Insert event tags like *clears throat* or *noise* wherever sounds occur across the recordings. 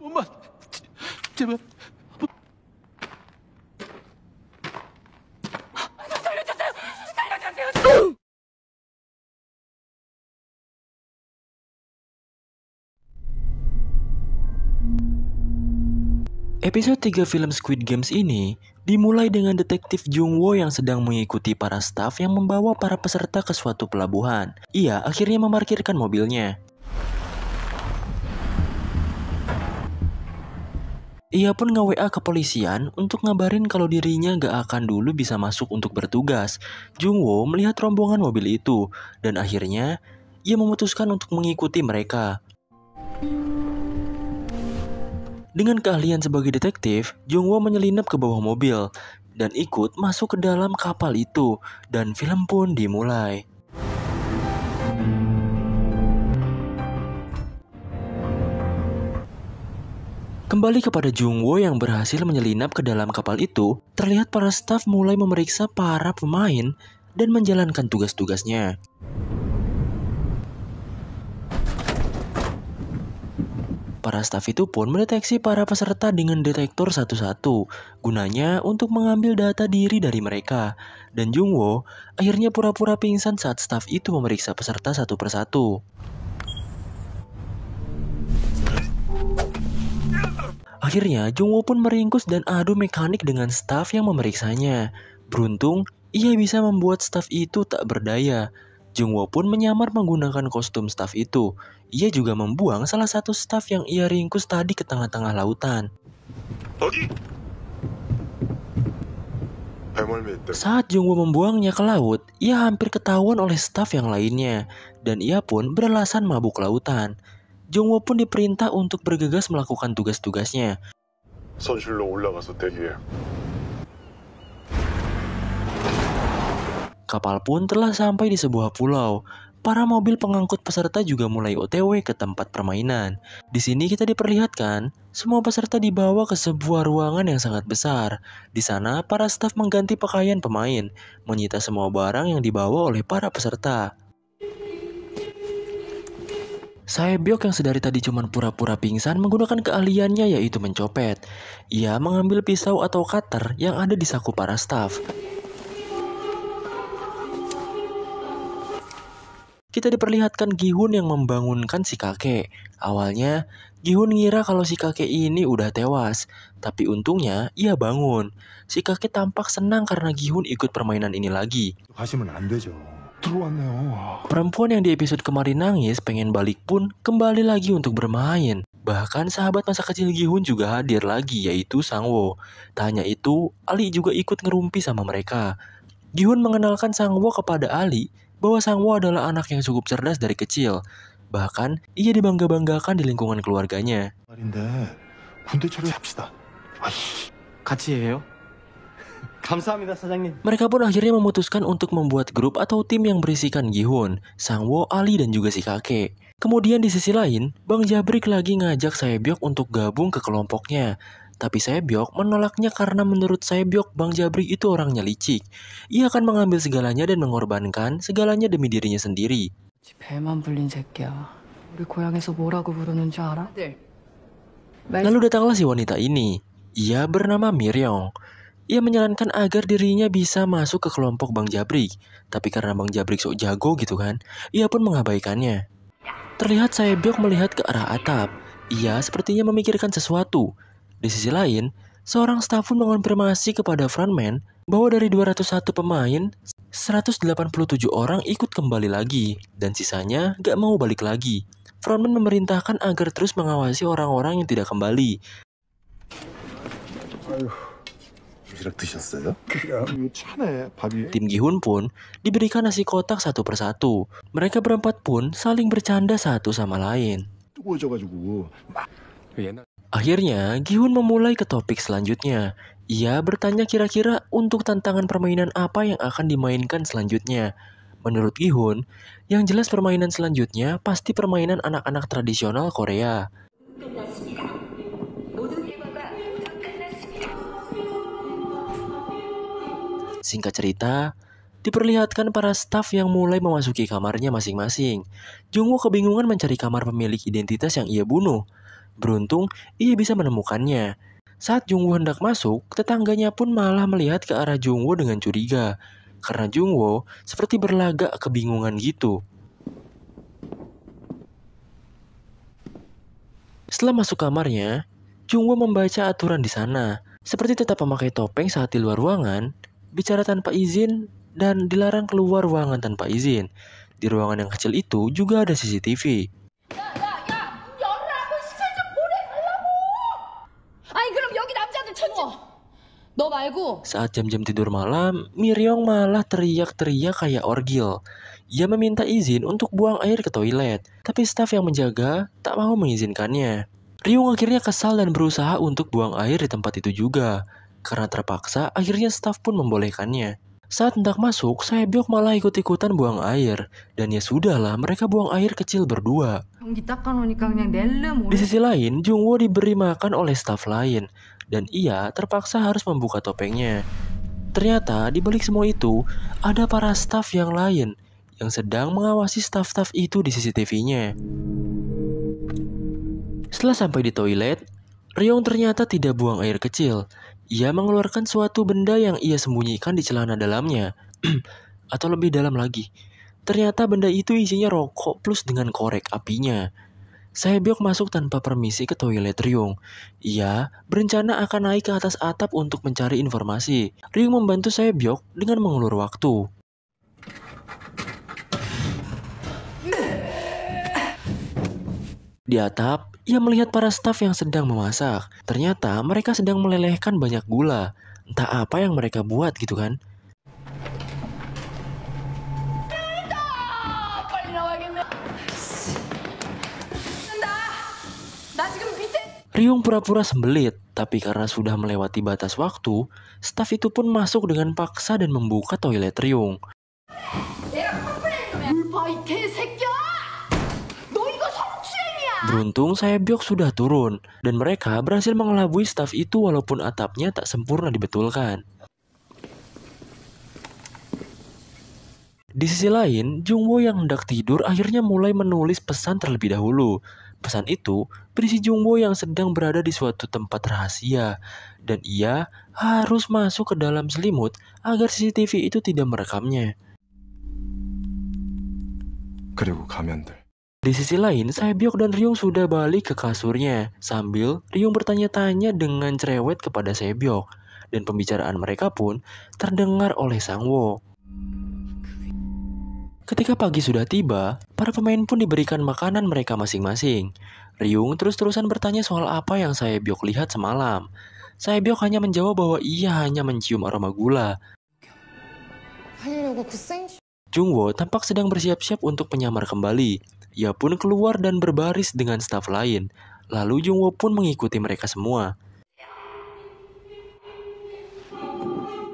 엄마, 제발 Episode 3 film Squid Games ini dimulai dengan detektif Jung Wo yang sedang mengikuti para staf yang membawa para peserta ke suatu pelabuhan. Ia akhirnya memarkirkan mobilnya. Ia pun nge-WA kepolisian untuk ngabarin kalau dirinya gak akan dulu bisa masuk untuk bertugas. Jungwo melihat rombongan mobil itu, dan akhirnya ia memutuskan untuk mengikuti mereka. Dengan keahlian sebagai detektif, Jungwo menyelinap ke bawah mobil dan ikut masuk ke dalam kapal itu, dan film pun dimulai. Kembali kepada Jungwo yang berhasil menyelinap ke dalam kapal itu, terlihat para staf mulai memeriksa para pemain dan menjalankan tugas-tugasnya. Para staf itu pun mendeteksi para peserta dengan detektor satu-satu, gunanya untuk mengambil data diri dari mereka. Dan Jungwo akhirnya pura-pura pingsan saat staf itu memeriksa peserta satu persatu. Akhirnya, Jungwoo pun meringkus dan adu mekanik dengan staf yang memeriksanya. Beruntung, ia bisa membuat staf itu tak berdaya. Jungwoo pun menyamar menggunakan kostum staf itu. Ia juga membuang salah satu staf yang ia ringkus tadi ke tengah-tengah lautan. Saat Jungwoo membuangnya ke laut, ia hampir ketahuan oleh staf yang lainnya, dan ia pun beralasan mabuk lautan. Jongwo pun diperintah untuk bergegas melakukan tugas-tugasnya. Kapal pun telah sampai di sebuah pulau. Para mobil pengangkut peserta juga mulai OTW ke tempat permainan. Di sini kita diperlihatkan, semua peserta dibawa ke sebuah ruangan yang sangat besar. Di sana, para staf mengganti pakaian pemain, menyita semua barang yang dibawa oleh para peserta. Saebyok yang sedari tadi cuma pura-pura pingsan menggunakan keahliannya yaitu mencopet. Ia mengambil pisau atau cutter yang ada di saku para staff. Kita diperlihatkan Gihun yang membangunkan si kakek. Awalnya, Gihun ngira kalau si kakek ini udah tewas, tapi untungnya ia bangun. Si kakek tampak senang karena Gihun ikut permainan ini lagi. Oh. Perempuan yang di episode kemarin nangis pengen balik pun kembali lagi untuk bermain. Bahkan sahabat masa kecil Gihun juga hadir lagi yaitu Sangwo. Tanya itu, Ali juga ikut ngerumpi sama mereka. Gihun mengenalkan Sangwo kepada Ali bahwa Sangwo adalah anak yang cukup cerdas dari kecil. Bahkan, ia dibangga-banggakan di lingkungan keluarganya. Mereka pun akhirnya memutuskan untuk membuat grup atau tim yang berisikan Gihun, Sangwo, Ali, dan juga si kakek. Kemudian di sisi lain, Bang Jabrik lagi ngajak saya Biok untuk gabung ke kelompoknya. Tapi saya Biok menolaknya karena menurut saya Biok Bang Jabrik itu orangnya licik. Ia akan mengambil segalanya dan mengorbankan segalanya demi dirinya sendiri. Lalu datanglah si wanita ini. Ia bernama Miryong. Ia menyarankan agar dirinya bisa masuk ke kelompok Bang Jabrik, tapi karena Bang Jabrik sok jago gitu kan, ia pun mengabaikannya. Terlihat saya Saebyok melihat ke arah atap. Ia sepertinya memikirkan sesuatu. Di sisi lain, seorang staf pun mengonfirmasi kepada frontman bahwa dari 201 pemain, 187 orang ikut kembali lagi, dan sisanya gak mau balik lagi. Frontman memerintahkan agar terus mengawasi orang-orang yang tidak kembali. Aduh. 비락비락 드셨어요? 그럼 차네 밥이. Tim Gihun pun diberikan nasi kotak satu persatu. Mereka berempat pun saling bercanda satu sama lain. Akhirnya, Gihun memulai ke topik selanjutnya. Ia bertanya kira-kira untuk tantangan permainan apa yang akan dimainkan selanjutnya. Menurut Gihun, yang jelas permainan selanjutnya pasti permainan anak-anak tradisional Korea. Singkat cerita, diperlihatkan para staf yang mulai memasuki kamarnya masing-masing. Jungwoo kebingungan mencari kamar pemilik identitas yang ia bunuh. Beruntung, ia bisa menemukannya. Saat Jungwoo hendak masuk, tetangganya pun malah melihat ke arah Jungwoo dengan curiga. Karena Jungwoo seperti berlagak kebingungan gitu. Setelah masuk kamarnya, Jungwoo membaca aturan di sana, seperti tetap memakai topeng saat di luar ruangan, bicara tanpa izin, dan dilarang keluar ruangan tanpa izin. Di ruangan yang kecil itu juga ada CCTV. Saat jam-jam tidur malam, Miryong malah teriak-teriak kayak orgil. Ia meminta izin untuk buang air ke toilet, tapi staf yang menjaga tak mau mengizinkannya. Ryung akhirnya kesal dan berusaha untuk buang air di tempat itu juga. Karena terpaksa, akhirnya staf pun membolehkannya. Saat hendak masuk, saya biok malah ikut-ikutan buang air. Dan ya sudahlah, mereka buang air kecil berdua. Di sisi lain, Jungwo diberi makan oleh staf lain. Dan ia terpaksa harus membuka topengnya. Ternyata di balik semua itu, ada para staf yang lain yang sedang mengawasi staf-staf itu di CCTV-nya. Setelah sampai di toilet, Ryong ternyata tidak buang air kecil. Ia mengeluarkan suatu benda yang ia sembunyikan di celana dalamnya, *clears throat* atau lebih dalam lagi. Ternyata benda itu isinya rokok plus dengan korek apinya. saya biok masuk tanpa permisi ke toilet Ryung. Ia berencana akan naik ke atas atap untuk mencari informasi. Ryung membantu saya biok dengan mengulur waktu. Di atap, ia melihat para staf yang sedang memasak. Ternyata mereka sedang melelehkan banyak gula. Entah apa yang mereka buat gitu kan. Riung pura-pura sembelit, tapi karena sudah melewati batas waktu, staf itu pun masuk dengan paksa dan membuka toilet Riung. Beruntung saya biok sudah turun, dan mereka berhasil mengelabui staf itu walaupun atapnya tak sempurna dibetulkan. Di sisi lain, Jungwo yang hendak tidur akhirnya mulai menulis pesan terlebih dahulu. Pesan itu berisi Jungwo yang sedang berada di suatu tempat rahasia, dan ia harus masuk ke dalam selimut agar CCTV itu tidak merekamnya. 그리고 가면들 di sisi lain, Saebyok dan Ryung sudah balik ke kasurnya, sambil Ryung bertanya-tanya dengan cerewet kepada Saebyok, dan pembicaraan mereka pun terdengar oleh Sangwo. Ketika pagi sudah tiba, para pemain pun diberikan makanan mereka masing-masing. Ryung terus-terusan bertanya soal apa yang Saebyok lihat semalam. Saebyok hanya menjawab bahwa ia hanya mencium aroma gula. Jungwo tampak sedang bersiap-siap untuk menyamar kembali. Ia pun keluar dan berbaris dengan staf lain. Lalu Jungwo pun mengikuti mereka semua.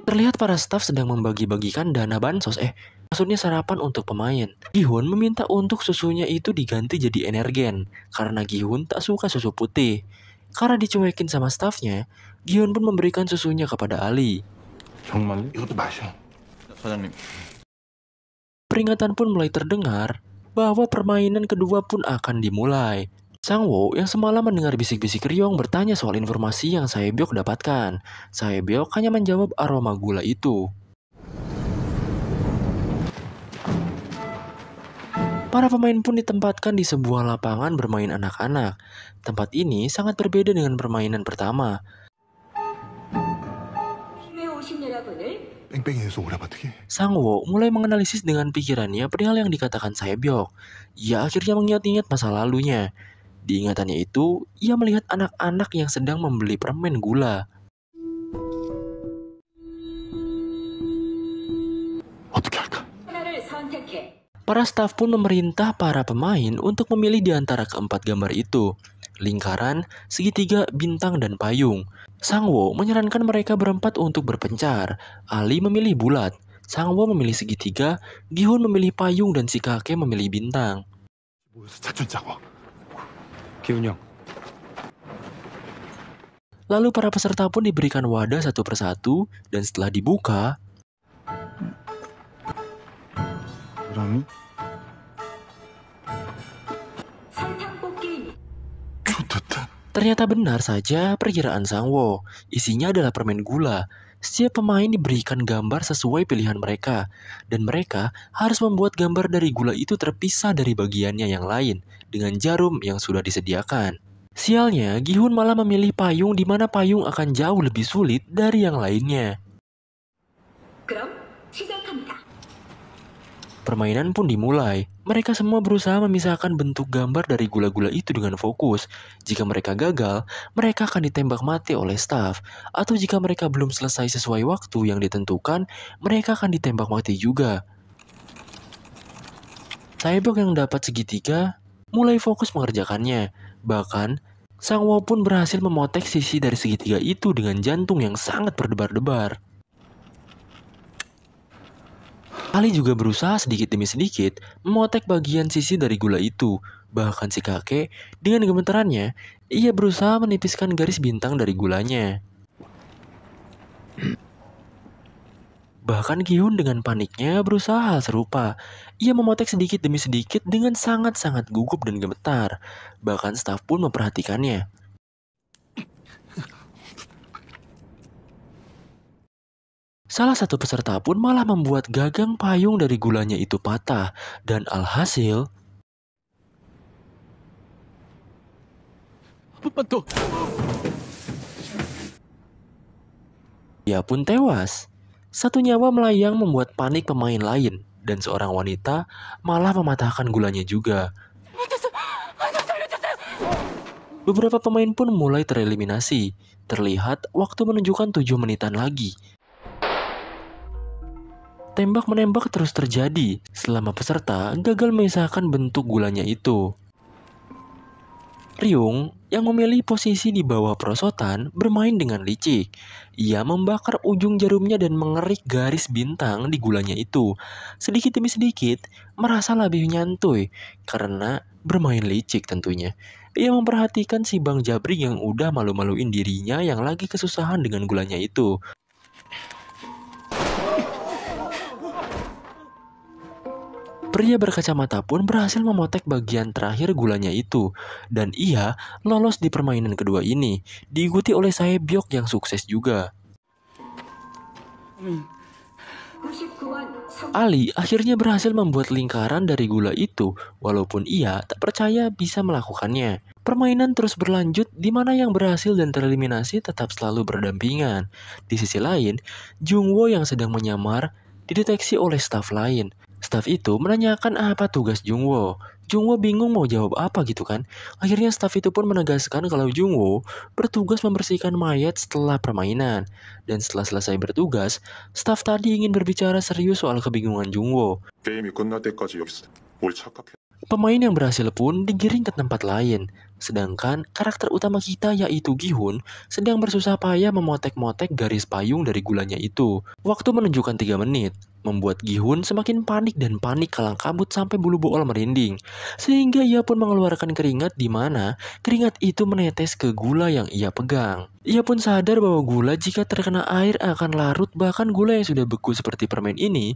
Terlihat para staf sedang membagi-bagikan dana bansos eh maksudnya sarapan untuk pemain. Gihun meminta untuk susunya itu diganti jadi energen karena Gihun tak suka susu putih. Karena dicuekin sama stafnya, Gihun pun memberikan susunya kepada Ali. 정말? 이것도 마셔. 사장님, peringatan pun mulai terdengar bahwa permainan kedua pun akan dimulai. Sang Wo yang semalam mendengar bisik-bisik Ryong bertanya soal informasi yang saya Biok dapatkan. Saya Biok hanya menjawab aroma gula itu. Para pemain pun ditempatkan di sebuah lapangan bermain anak-anak. Tempat ini sangat berbeda dengan permainan pertama. Sangwo mulai menganalisis dengan pikirannya perihal yang dikatakan Saebyok. Ia akhirnya mengingat-ingat masa lalunya. Di ingatannya itu, ia melihat anak-anak yang sedang membeli permen gula. Para staf pun memerintah para pemain untuk memilih di antara keempat gambar itu lingkaran, segitiga, bintang, dan payung. Sangwo menyarankan mereka berempat untuk berpencar. Ali memilih bulat, Sangwo memilih segitiga, Gihun memilih payung, dan si kakek memilih bintang. Lalu para peserta pun diberikan wadah satu persatu, dan setelah dibuka... Ternyata benar saja perkiraan Sangwo, isinya adalah permen gula. Setiap pemain diberikan gambar sesuai pilihan mereka, dan mereka harus membuat gambar dari gula itu terpisah dari bagiannya yang lain dengan jarum yang sudah disediakan. Sialnya, Gihun malah memilih payung di mana payung akan jauh lebih sulit dari yang lainnya. Permainan pun dimulai. Mereka semua berusaha memisahkan bentuk gambar dari gula-gula itu dengan fokus. Jika mereka gagal, mereka akan ditembak mati oleh staff. Atau jika mereka belum selesai sesuai waktu yang ditentukan, mereka akan ditembak mati juga. Cyborg yang dapat segitiga mulai fokus mengerjakannya. Bahkan, Sang Wo pun berhasil memotek sisi dari segitiga itu dengan jantung yang sangat berdebar-debar. Ali juga berusaha sedikit demi sedikit memotek bagian sisi dari gula itu. Bahkan si kakek, dengan gemeterannya, ia berusaha menipiskan garis bintang dari gulanya. Bahkan Gihun dengan paniknya berusaha hal serupa. Ia memotek sedikit demi sedikit dengan sangat-sangat gugup dan gemetar. Bahkan staf pun memperhatikannya. Salah satu peserta pun malah membuat gagang payung dari gulanya itu patah dan alhasil Ia pun tewas. Satu nyawa melayang membuat panik pemain lain dan seorang wanita malah mematahkan gulanya juga. Beberapa pemain pun mulai tereliminasi. Terlihat waktu menunjukkan tujuh menitan lagi Tembak-menembak terus terjadi selama peserta gagal mengisahkan bentuk gulanya itu. Ryung yang memilih posisi di bawah perosotan bermain dengan licik. Ia membakar ujung jarumnya dan mengerik garis bintang di gulanya itu. Sedikit demi sedikit merasa lebih nyantuy karena bermain licik tentunya. Ia memperhatikan si Bang Jabri yang udah malu-maluin dirinya yang lagi kesusahan dengan gulanya itu. Pria berkacamata pun berhasil memotek bagian terakhir gulanya itu, dan ia lolos di permainan kedua ini, diikuti oleh saya Biok yang sukses juga. Ali akhirnya berhasil membuat lingkaran dari gula itu, walaupun ia tak percaya bisa melakukannya. Permainan terus berlanjut di mana yang berhasil dan tereliminasi tetap selalu berdampingan. Di sisi lain, Jungwo yang sedang menyamar dideteksi oleh staf lain. Staf itu menanyakan apa tugas Jungwo. Jungwo bingung mau jawab apa gitu kan. Akhirnya staf itu pun menegaskan kalau Jungwo bertugas membersihkan mayat setelah permainan. Dan setelah selesai bertugas, staf tadi ingin berbicara serius soal kebingungan Jungwo. Pemain yang berhasil pun digiring ke tempat lain. Sedangkan karakter utama kita yaitu Gihun sedang bersusah payah memotek-motek garis payung dari gulanya itu. Waktu menunjukkan 3 menit, membuat Gihun semakin panik dan panik kalang kabut sampai bulu bool merinding. Sehingga ia pun mengeluarkan keringat di mana keringat itu menetes ke gula yang ia pegang. Ia pun sadar bahwa gula jika terkena air akan larut bahkan gula yang sudah beku seperti permen ini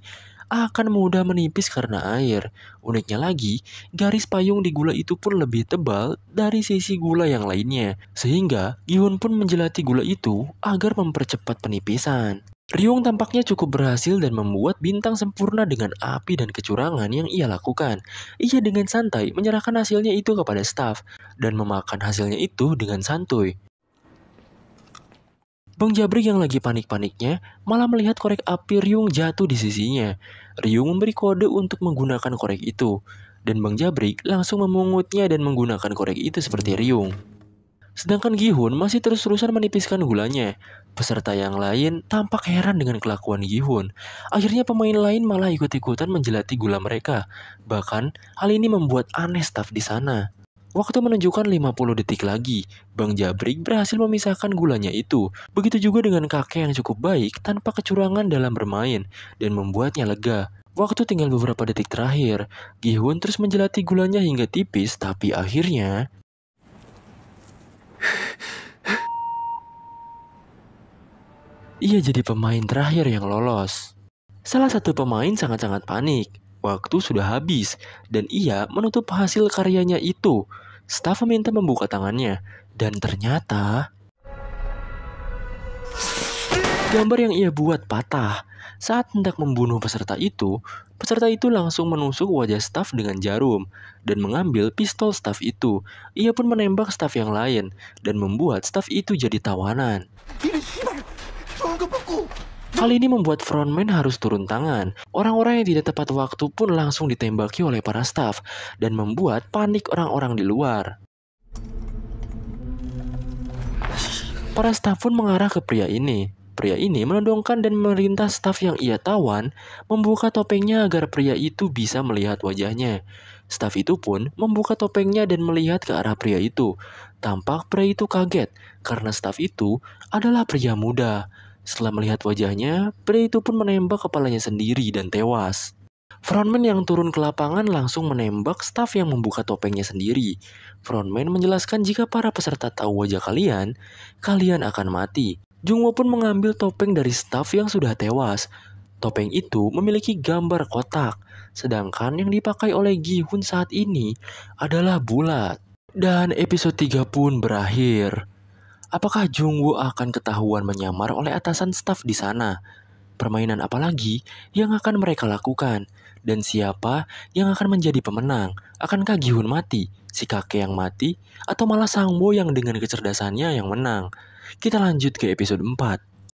akan mudah menipis karena air. Uniknya lagi, garis payung di gula itu pun lebih tebal dari sisi gula yang lainnya, sehingga Gihun pun menjelati gula itu agar mempercepat penipisan. Ryung tampaknya cukup berhasil dan membuat bintang sempurna dengan api dan kecurangan yang ia lakukan. Ia dengan santai menyerahkan hasilnya itu kepada staf dan memakan hasilnya itu dengan santuy. Bang Jabrik yang lagi panik-paniknya malah melihat korek api Ryung jatuh di sisinya. Ryung memberi kode untuk menggunakan korek itu, dan Bang Jabrik langsung memungutnya dan menggunakan korek itu seperti Ryung. Sedangkan Gihun masih terus-terusan menipiskan gulanya. Peserta yang lain tampak heran dengan kelakuan Gihun. Akhirnya pemain lain malah ikut-ikutan menjelati gula mereka. Bahkan, hal ini membuat aneh staf di sana. Waktu menunjukkan 50 detik lagi, Bang Jabrik berhasil memisahkan gulanya itu. Begitu juga dengan kakek yang cukup baik tanpa kecurangan dalam bermain dan membuatnya lega. Waktu tinggal beberapa detik terakhir, Gihun terus menjelati gulanya hingga tipis tapi akhirnya... Ia jadi pemain terakhir yang lolos. Salah satu pemain sangat-sangat panik. Waktu sudah habis dan ia menutup hasil karyanya itu. Staff meminta membuka tangannya dan ternyata gambar yang ia buat patah. Saat hendak membunuh peserta itu, peserta itu langsung menusuk wajah staf dengan jarum dan mengambil pistol staf itu. Ia pun menembak staf yang lain dan membuat staf itu jadi tawanan. Hal ini membuat frontman harus turun tangan. Orang-orang yang tidak tepat waktu pun langsung ditembaki oleh para staf dan membuat panik orang-orang di luar. Para staf pun mengarah ke pria ini. Pria ini menodongkan dan merintah staf yang ia tawan membuka topengnya agar pria itu bisa melihat wajahnya. Staf itu pun membuka topengnya dan melihat ke arah pria itu. Tampak pria itu kaget karena staf itu adalah pria muda. Setelah melihat wajahnya, pria itu pun menembak kepalanya sendiri dan tewas. Frontman yang turun ke lapangan langsung menembak staf yang membuka topengnya sendiri. Frontman menjelaskan jika para peserta tahu wajah kalian, kalian akan mati. Jungwo pun mengambil topeng dari staf yang sudah tewas. Topeng itu memiliki gambar kotak, sedangkan yang dipakai oleh Gihun saat ini adalah bulat. Dan episode 3 pun berakhir. Apakah Jungwoo akan ketahuan menyamar oleh atasan staf di sana? Permainan apa lagi yang akan mereka lakukan? Dan siapa yang akan menjadi pemenang? Akankah Gihun mati, si kakek yang mati, atau malah Sangbo yang dengan kecerdasannya yang menang? Kita lanjut ke episode 4.